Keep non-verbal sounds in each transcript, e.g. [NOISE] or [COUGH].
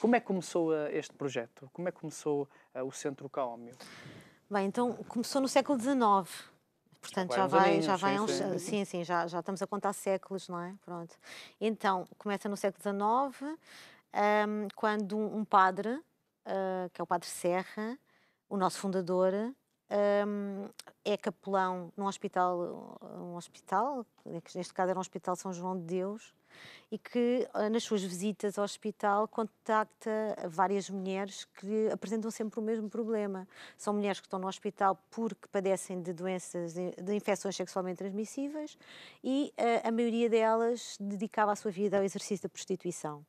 Como é que começou eh, este projeto? Como é que começou eh, o Centro Caómio? Bem, então começou no século XIX. Portanto, já vai, aninhos, já vai sim, uns. Sim, eh, sim, sim, já, já estamos a contar séculos, não é? Pronto. Então, começa no século XIX, um, ehm, quando um padre, uh, que é o Padre Serra, o nosso fundador, um, é capelão num hospital, um hospital, neste caso era um hospital São João de Deus, e que ah, nas suas visitas ao hospital contacta várias mulheres que apresentam sempre o mesmo problema. São mulheres que estão no hospital porque padecem de doenças, de infecções sexualmente transmissíveis e a, ah, a maioria delas dedicava a sua vida ao exercício da prostituição.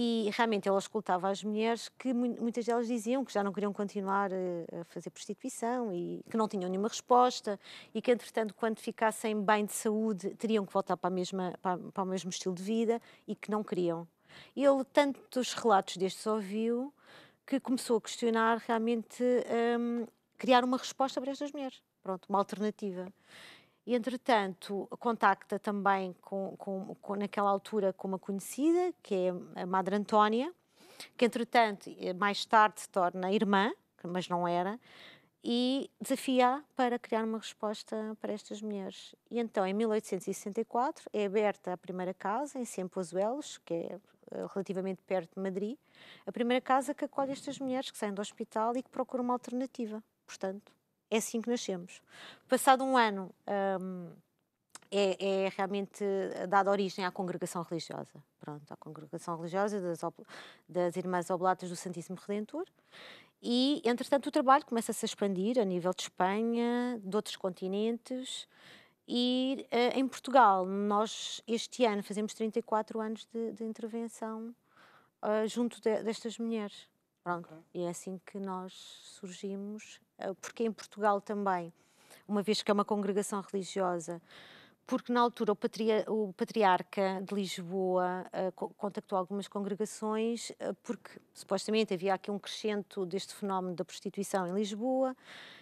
E realmente ela escutava as mulheres que muitas delas diziam que já não queriam continuar eh, a fazer prostituição e que não tinham nenhuma resposta e que, entretanto, quando ficassem bem de saúde, teriam que voltar para, a mesma, para, o mesmo estilo de vida e que não queriam. Ele tantos relatos destes ouviu que começou a questionar realmente um, criar uma resposta para estas mulheres, pronto, uma alternativa. Entretanto, contacta também com, com, com, naquela altura com uma conhecida, que é a Madre Antónia, que entretanto eh, mais tarde se torna irmã, mas não era, e desafia para criar uma resposta para estas mulheres. E então, em 1864, é aberta a primeira casa em Sempozuelos, que é eh, relativamente perto de Madrid, a primeira casa que acolhe estas mulheres que saem do hospital e que procuram uma alternativa. Portanto, é assim que nascemos. Passado um ano, um, é, é, realmente dada origem à congregação religiosa. Pronto, à congregação religiosa das, das Irmãs Oblatas do Santíssimo Redentor. E, entretanto, o trabalho começa -se a se expandir a nível de Espanha, de outros continentes. E uh, em Portugal, nós este ano fazemos 34 anos de, de intervenção uh, junto de, destas mulheres. Pronto. Okay. E é assim que nós surgimos, eh, porque em Portugal também, uma vez que é uma congregação religiosa, porque na altura o, patria, o patriarca de Lisboa uh, contactou algumas congregações, uh, porque supostamente havia aqui um crescente deste fenómeno da prostituição em Lisboa,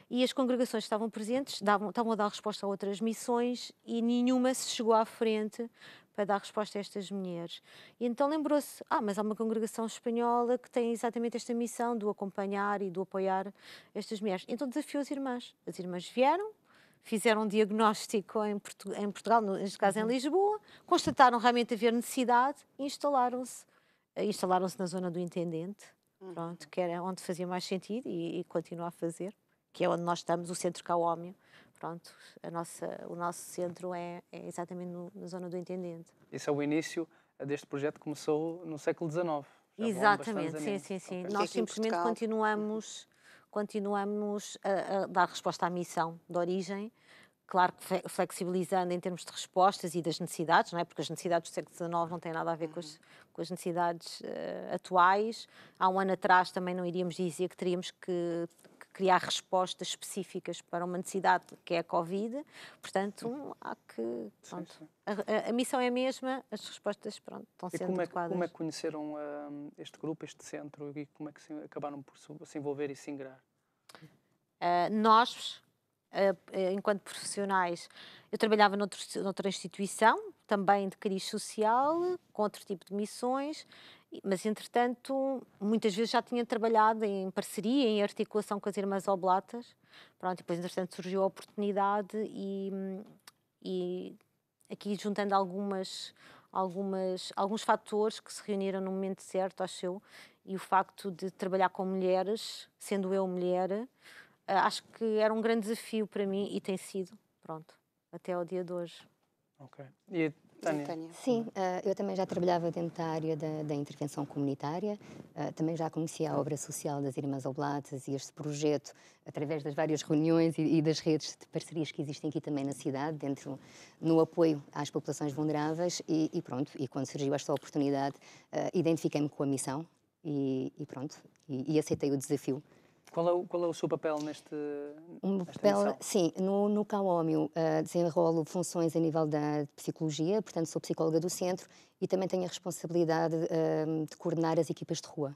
e as congregações estavam presentes, davam, estavam a dar resposta a outras missões, e nenhuma se chegou à frente para dar resposta a estas mulheres. E então lembrou-se, ah, mas há uma congregação espanhola que tem exatamente esta missão do acompanhar e do apoiar estas mulheres. Então desafiou as irmãs. As irmãs vieram, fizeram um diagnóstico em, Portu em Portugal, neste caso em uhum. Lisboa, constataram realmente haver necessidade e instalaram-se. Eh, instalaram-se na zona do intendente, uhum. pronto, que era onde fazia mais sentido e, e continua a fazer, que é onde nós estamos, o Centro Caómio, pronto, a nossa, o nosso centro é, é exatamente no, na zona do Intendente. Isso é o início deste projeto que começou no século XIX. Exatamente, sim, sim, sim. Okay. Nós simplesmente continuamos, continuamos a, a, dar resposta à missão de origem, claro que flexibilizando em termos de respostas e das necessidades, não é? porque as necessidades do século XIX não têm nada a ver com as, uhum. com as necessidades uh, atuais. Há um ano atrás também não iríamos dizer que teríamos que criar respostas específicas para uma necessidade que é a Covid. Portanto, há que. Pronto, sim, sim. A, a, missão é a mesma, as respostas pronto, estão sendo e como é, adequadas. Como é que conheceram hum, este grupo, este centro, e como é que se, acabaram por se envolver e se ingrar? Uh, ah, nós, uh, enquanto profissionais, eu trabalhava noutro, noutra instituição, também de cariz social, com outro tipo de missões, mas entretanto muitas vezes já tinha trabalhado em parceria, em articulação com as Irmãs Oblatas, pronto, depois entretanto surgiu a oportunidade e, e aqui juntando algumas, algumas, alguns fatores que se reuniram no momento certo, acho eu, e o facto de trabalhar com mulheres, sendo eu mulher, eh, acho que era um grande desafio para mim e tem sido, pronto, até ao dia de hoje. Ok. E Tânia? Tânia? Sim, eh, eu também já trabalhava dentro da área da, da, intervenção comunitária, eh, também já conhecia a obra social das Irmãs Oblatas e este projeto através das várias reuniões e, das redes de parcerias que existem aqui também na cidade, dentro no apoio às populações vulneráveis e, e pronto, e quando surgiu esta oportunidade, eh, identifiquei-me com a missão e, e pronto, e, e aceitei o desafio qual é, o, qual é o seu papel neste um papel, missão? Sim, no, no Caómio uh, eh, desenrolo funções a nível da psicologia, portanto sou psicóloga do centro e também tenho a responsabilidade uh, de coordenar as equipas de rua.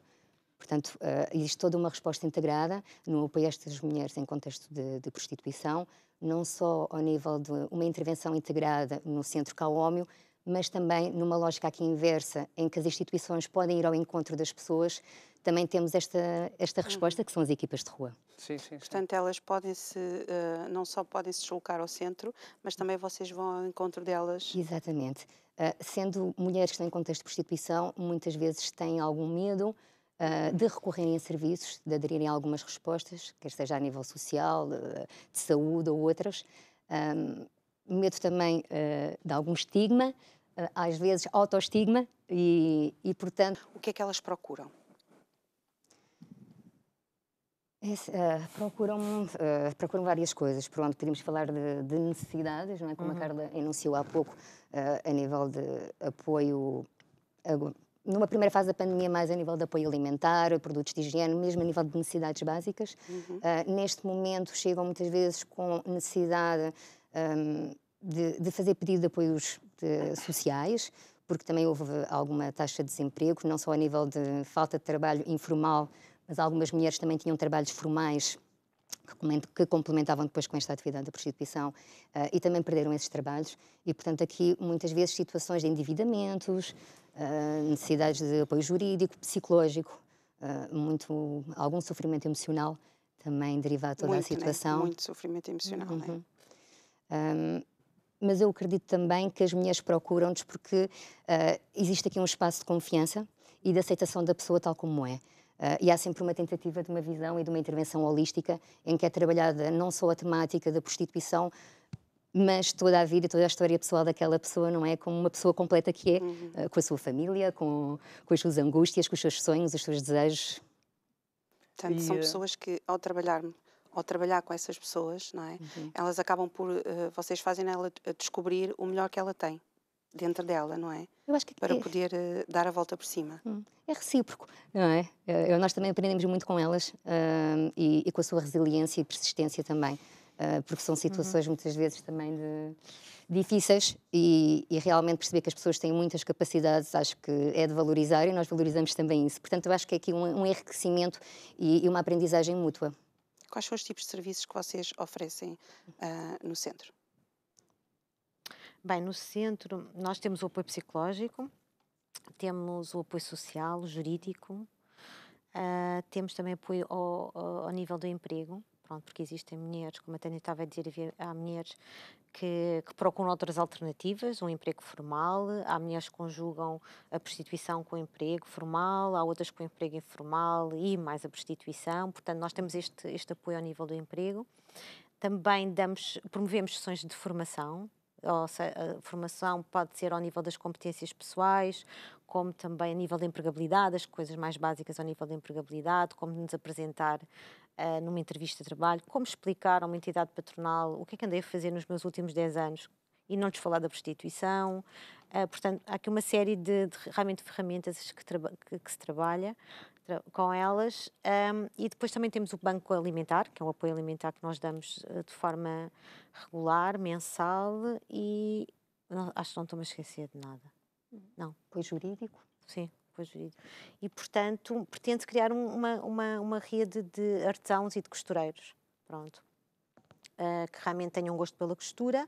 Portanto, uh, existe toda uma resposta integrada no apoio a estas mulheres em contexto de, de prostituição, não só ao nível de uma intervenção integrada no centro Caómio, mas também numa lógica aqui inversa, em que as instituições podem ir ao encontro das pessoas, também temos esta, esta uhum. resposta, que são as equipas de rua. Sim, sim, sim. Portanto, elas podem se, uh, não só podem se deslocar ao centro, mas também vocês vão ao encontro delas. Exatamente. Uh, sendo mulheres que estão em contexto de prostituição, muitas vezes têm algum medo uh, de recorrerem a serviços, de aderirem a algumas respostas, quer seja a nível social, de, de saúde ou outras. Um, medo também uh, de algum estigma, uh, às vezes autoestigma, e, e portanto. O que é que elas procuram? Esse, uh, procuram, uh, procuram várias coisas. Pronto, podemos falar de, de necessidades, não é? como uhum. a Carla enunciou há pouco, uh, a nível de apoio, numa primeira fase da pandemia, mais a nível de apoio alimentar, produtos de higiene, mesmo a nível de necessidades básicas. Uhum. neste momento, chegam muitas vezes com necessidade um, de, de, fazer pedido de apoios de, sociais, porque também houve alguma taxa de desemprego, não só a nível de falta de trabalho informal, mas algumas mulheres também tinham trabalhos formais que complementavam depois com esta atividade da prostituição uh, e também perderam esses trabalhos. E, portanto, aqui muitas vezes situações de endividamentos, uh, necessidades de apoio jurídico, psicológico, uh, muito, algum sofrimento emocional também derivado toda muito, a né? situação. Né? Muito sofrimento emocional, né? uhum. né? Um, mas eu acredito também que as mulheres procuram-nos porque uh, existe aqui um espaço de confiança e de aceitação da pessoa tal como é. Uh, e há sempre uma tentativa de uma visão e de uma intervenção holística em que é trabalhada não só a temática da prostituição, mas toda a vida, e toda a história pessoal daquela pessoa, não é? Como uma pessoa completa que é, uhum. uh, com a sua família, com, com as suas angústias, com os seus sonhos, os seus desejos. Portanto, e, são eh, pessoas que, ao trabalhar ao trabalhar com essas pessoas, não é? Uhum. Elas acabam por, uh, vocês fazem ela eh, descobrir o melhor que ela tem dentro dela, não é? Eu acho que para é... poder uh, dar a volta por cima. Hum. É recíproco, não é? Eu, nós também aprendemos muito com elas uh, e, e, com a sua resiliência e persistência também, porque são situações uhum. muitas vezes também de, difíceis e, e, realmente perceber que as pessoas têm muitas capacidades acho que é de valorizar e nós valorizamos também isso. Portanto, eu acho que é aqui um, um enriquecimento e, e uma aprendizagem mútua. Quais são os tipos de serviços que vocês oferecem uh, no centro? Bem, no centro nós temos o apoio psicológico, temos o apoio social, jurídico, uh, temos também apoio ao, ao nível do emprego, pronto, porque existem mulheres, como a Tânia estava a dizer, havia, há mulheres que, que, procuram outras alternativas, um emprego formal, há mulheres que conjugam a prostituição com o emprego formal, há outras com o emprego informal e mais a prostituição, portanto nós temos este, este apoio ao nível do emprego. Também damos, promovemos sessões de formação, ou seja, a formação pode ser ao nível das competências pessoais, como também a nível da empregabilidade, as coisas mais básicas ao nível da empregabilidade, como nos apresentar uh, numa entrevista de trabalho, como explicar a uma entidade patronal o que é que andei a fazer nos meus últimos 10 anos e não lhes falar da prostituição. Uh, portanto, há aqui uma série de, de realmente ferramentas que, que, que se trabalha com elas. Um, e depois também temos o Banco Alimentar, que é um apoio alimentar que nós damos uh, de forma regular, mensal, e não, acho que não estou a esquecer de nada. Hum. Não. pois jurídico? Sim. E, portanto, pretende criar uma, uma, uma rede de artesãos e de costureiros, pronto, uh, que realmente tenham gosto pela costura.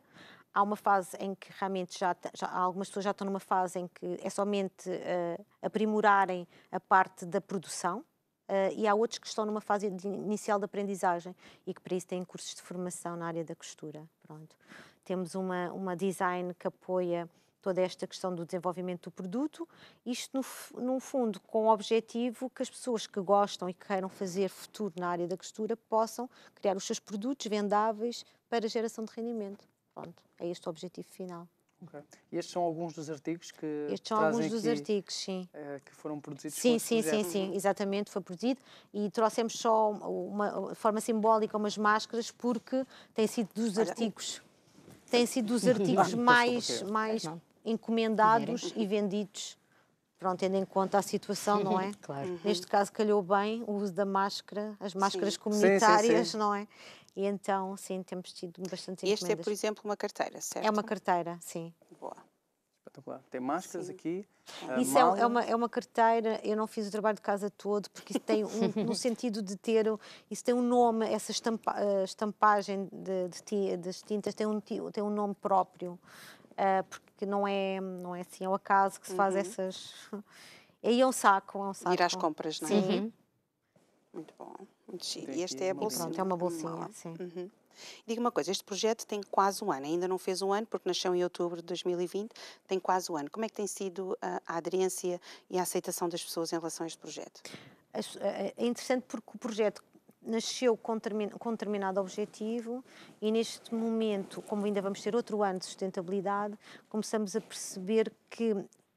Há uma fase em que realmente já, já algumas pessoas já estão numa fase em que é somente uh, aprimorarem a parte da produção, Uh, e há outros que estão numa fase de inicial de aprendizagem e que para isso têm cursos de formação na área da costura. Pronto. Temos uma, uma design que apoia toda esta questão do desenvolvimento do produto, isto no, fundo com o objetivo que as pessoas que gostam e que queiram fazer futuro na área da costura possam criar os seus produtos vendáveis para geração de rendimento. Pronto, é este o objetivo final. Okay. E estes são alguns dos artigos que Estes são alguns dos aqui, artigos, sim. É, que foram produzidos Sim, sim, sim, sim, exatamente, foi produzido e trouxemos só uma, uma forma simbólica umas máscaras porque tem sido dos Olha, artigos. Tem sido dos artigos mais, mais encomendados e vendidos. Pronto, tendo em conta a situação, não é? [LAUGHS] claro. Uhum. Neste caso calhou bem o uso da máscara, as máscaras sim. comunitárias, sim, sim, não é? E então, sim, temos tido bastante encomendas. Este é, por exemplo, uma carteira, certo? É uma carteira, sim. Boa. Tem máscaras sim. aqui. Ah, isso é, é, uma, é uma carteira, eu não fiz o trabalho de casa todo, porque isso tem um, [LAUGHS] no sentido de ter, isso tem um nome, essa estampa, ah, estampagem de, de, das tintas tem um, tem um nome próprio, uh, porque que não é, não é assim ao acaso que se faz uhum. essas. [LAUGHS] Aí é um saco, é um saco. Ir às compras, não é? Sim. Uhum. Muito bom, muito chique. E esta é a bolsinha. Pronto, é uma bolsinha, sim. Uhum. Diga uma coisa, este projeto tem quase um ano, ainda não fez um ano, porque nasceu em outubro de 2020, tem quase um ano. Como é que tem sido a, ah, a aderência e a aceitação das pessoas em relação a este projeto? Eh, é interessante porque o projeto nasceu com, com determinado objetivo e neste momento, como ainda vamos ter outro ano de sustentabilidade, começamos a perceber que,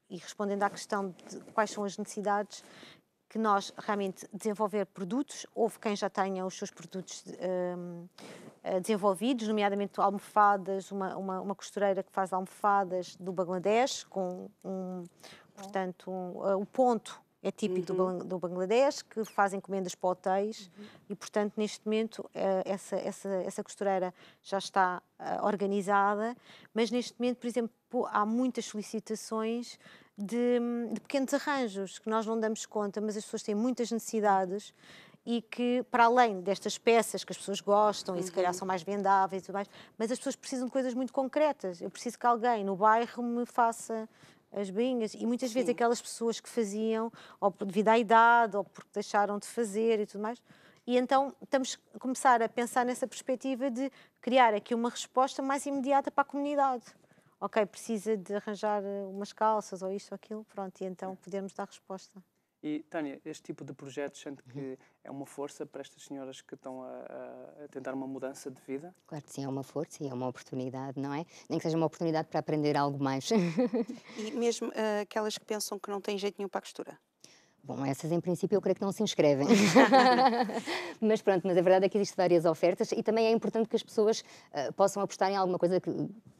e respondendo à questão de quais são as necessidades, que nós realmente desenvolver produtos, houve quem já tenha os seus produtos um, eh, desenvolvidos, nomeadamente almofadas, uma, uma, uma, costureira que faz almofadas do Bangladesh, com um, portanto, um, eh, o ponto é típico uhum. do, Bangladesh, que faz encomendas para hotéis uhum. e, portanto, neste momento eh, essa, essa, essa costureira já está eh, organizada, mas neste momento, por exemplo, há muitas solicitações de, de pequenos arranjos que nós não damos conta, mas as pessoas têm muitas necessidades e que, para além destas peças que as pessoas gostam uhum. e se calhar uhum. são mais vendáveis e tudo mais, mas as pessoas precisam de coisas muito concretas. Eu preciso que alguém no bairro me faça as bainhas. E muitas Sim. vezes aquelas pessoas que faziam, ou devido à idade, ou porque deixaram de fazer e tudo mais. E então estamos a começar a pensar nessa perspectiva de criar aqui uma resposta mais imediata para a comunidade. Ok, precisa de arranjar umas calças ou isto ou aquilo, pronto, e então podermos dar resposta. E, Tânia, este tipo de projetos sente que é uma força para estas senhoras que estão a, a, tentar uma mudança de vida? Claro que sim, é uma força e é uma oportunidade, não é? Nem que seja uma oportunidade para aprender algo mais. e mesmo uh, aquelas que pensam que não têm jeito nenhum para a costura? Bom, essas em princípio eu creio que não se inscrevem. [LAUGHS] mas pronto, mas a verdade é que existem várias ofertas e também é importante que as pessoas uh, possam apostar em alguma coisa que,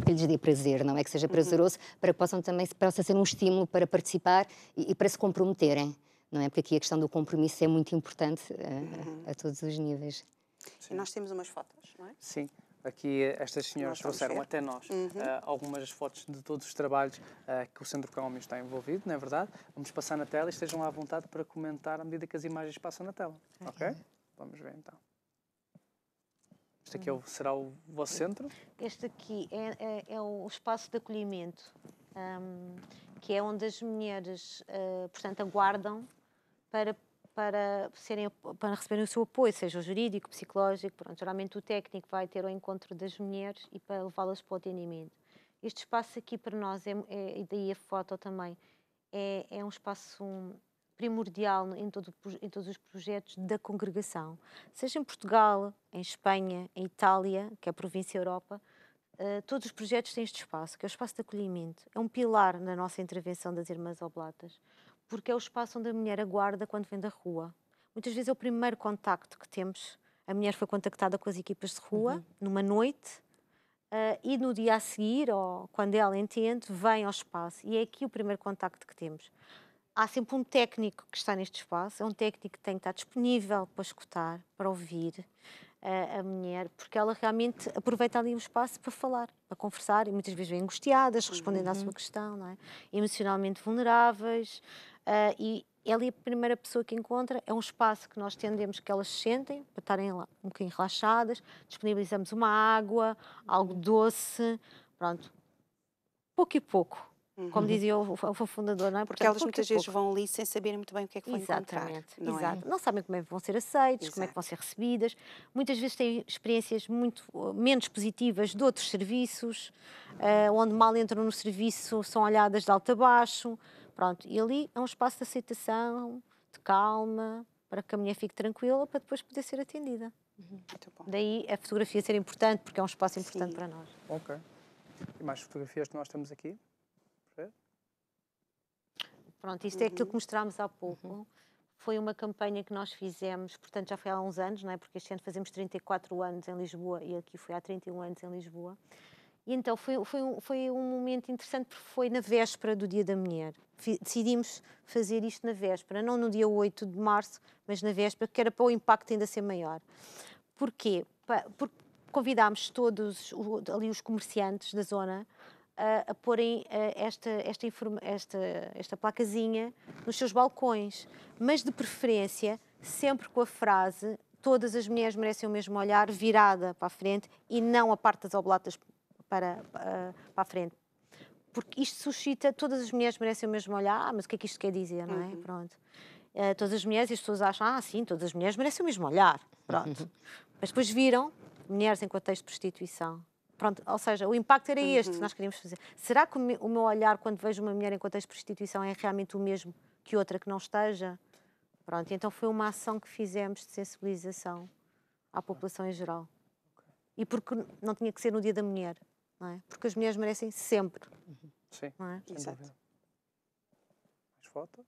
que, lhes dê prazer, não é? Que seja uhum. prazeroso, uhum. para que possam também, possa ser um estímulo para participar e, e para se comprometerem não é? Porque aqui a questão do compromisso é muito importante a, eh, a, uhum. a todos os níveis. Sim. E nós temos umas fotos, não é? Sim aqui eh, estas senhoras trouxeram até nós uhum. uh, algumas fotos de todos os trabalhos uh, que o Centro Câmbio está envolvido, não é verdade? Vamos passar na tela e estejam à vontade para comentar à medida que as imagens passam na tela, ok? okay? Vamos ver então. Este aqui é o, será o vosso centro? Este aqui é, é, é o espaço de acolhimento. Um, que é onde as mulheres, uh, portanto, aguardam para para, serem, para receberem o seu apoio, seja o jurídico, psicológico, pronto, geralmente o técnico vai ter o encontro das mulheres e para levá-las para o atendimento. Este espaço aqui para nós, é, é, e daí a foto também, é, é um espaço primordial em, todo, em todos os projetos da congregação, seja em Portugal, em Espanha, em Itália, que é a província Europa, eh, todos os projetos têm este espaço, que é o espaço de acolhimento. É um pilar na nossa intervenção das Irmãs Oblatas, porque é o espaço onde a mulher aguarda quando vem da rua. Muitas vezes é o primeiro contacto que temos. A mulher foi contactada com as equipas de rua, uhum. numa noite, uh, e no dia a seguir, ou quando ela entende, vem ao espaço. E é aqui o primeiro contacto que temos. Há sempre um técnico que está neste espaço, é um técnico que tem que estar disponível para escutar, para ouvir, a, a mulher, porque ela realmente aproveita ali o espaço para falar, para conversar, e muitas vezes vêm angustiadas, respondendo uhum. à sua questão, não é? emocionalmente vulneráveis, uh, e ela é a primeira pessoa que encontra, é um espaço que nós tendemos que elas sentem, para estarem lá um bocadinho relaxadas, disponibilizamos uma água, algo uhum. doce, pronto, pouco e pouco como uhum. dizia o, o fundador, não é? Portanto, Porque elas muitas vezes pouco. vão ali sem saberem muito bem o que é que vão Exatamente. encontrar. Não é? Exato. É? Não sabem como é que vão ser aceitos, como é que vão ser recebidas. Muitas vezes têm experiências muito uh, menos positivas de outros serviços, uh, onde mal entram no serviço são olhadas de alto a baixo. Pronto, e ali é um espaço de aceitação, de calma, para que a mulher fique tranquila, para depois poder ser atendida. Uhum. bom. Daí a fotografia ser importante, porque é um espaço importante Sim. para nós. Ok. E mais fotografias que nós temos aqui? É. Pronto, isto é aquilo que mostramos há pouco. Uhum. Foi uma campanha que nós fizemos, portanto já foi há uns anos, não é? Porque este ano fazemos 34 anos em Lisboa e aqui foi há 31 anos em Lisboa. E então foi, foi, um, foi um momento interessante porque foi na véspera do Dia da Mulher. decidimos fazer isto na véspera, não no dia 8 de março, mas na véspera, que era para o impacto ainda ser maior. Porquê? Porque convidámos todos ali os comerciantes da zona a, a porem eh, esta, esta, esta, esta placazinha nos seus balcões, mas de preferência sempre com a frase todas as mulheres merecem o mesmo olhar virada para a frente e não a parte das oblatas para, eh, para, a frente. Porque isto suscita, todas as mulheres merecem o mesmo olhar, ah, mas o que é que isto quer dizer, não é? Uhum. Pronto. Uh, todas as mulheres, as pessoas acham, ah, sim, todas as mulheres merecem o mesmo olhar, pronto. Uhum. Mas depois viram mulheres em contexto de prostituição, Pronto, ou seja, o impacto era este uhum. que nós queríamos fazer. Será que o meu olhar quando vejo uma mulher enquanto é de prostituição é realmente o mesmo que outra que não esteja? Pronto, então foi uma ação que fizemos de sensibilização à população em geral. E porque não tinha que ser no Dia da Mulher, não é? Porque as mulheres merecem sempre. Uhum. Sim, não é? Exato. Mais fotos?